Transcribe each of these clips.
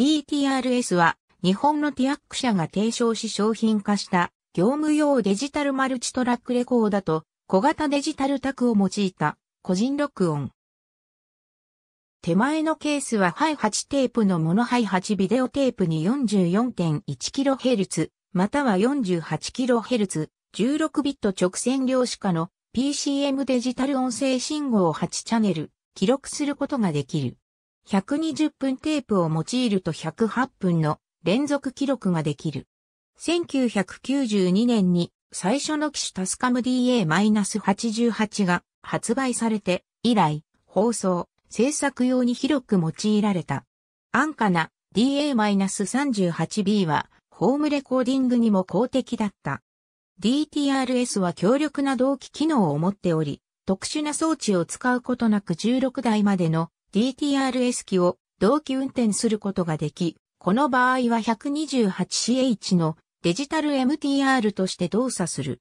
DTRS は日本のティアック社が提唱し商品化した業務用デジタルマルチトラックレコーダと小型デジタルタクを用いた個人録音。手前のケースはハイ8テープのモノハイ8ビデオテープに 44.1kHz または 48kHz 16ビット直線量子化の PCM デジタル音声信号を8チャンネル記録することができる。120分テープを用いると108分の連続記録ができる。1992年に最初の機種タスカム DA-88 が発売されて以来、放送、制作用に広く用いられた。安価な DA-38B はホームレコーディングにも公的だった。DTRS は強力な同期機能を持っており、特殊な装置を使うことなく16台までの DTRS 機を同期運転することができ、この場合は 128CH のデジタル MTR として動作する。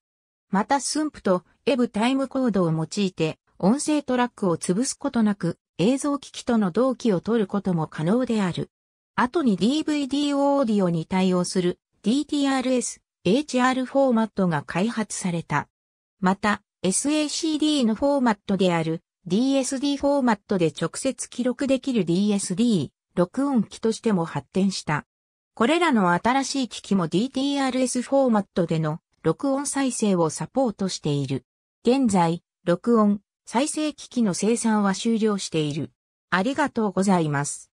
またンプとエブタイムコードを用いて音声トラックを潰すことなく映像機器との同期を取ることも可能である。後に DVD オーディオに対応する DTRS、HR フォーマットが開発された。また SACD のフォーマットである DSD フォーマットで直接記録できる DSD 録音機としても発展した。これらの新しい機器も DTRS フォーマットでの録音再生をサポートしている。現在、録音、再生機器の生産は終了している。ありがとうございます。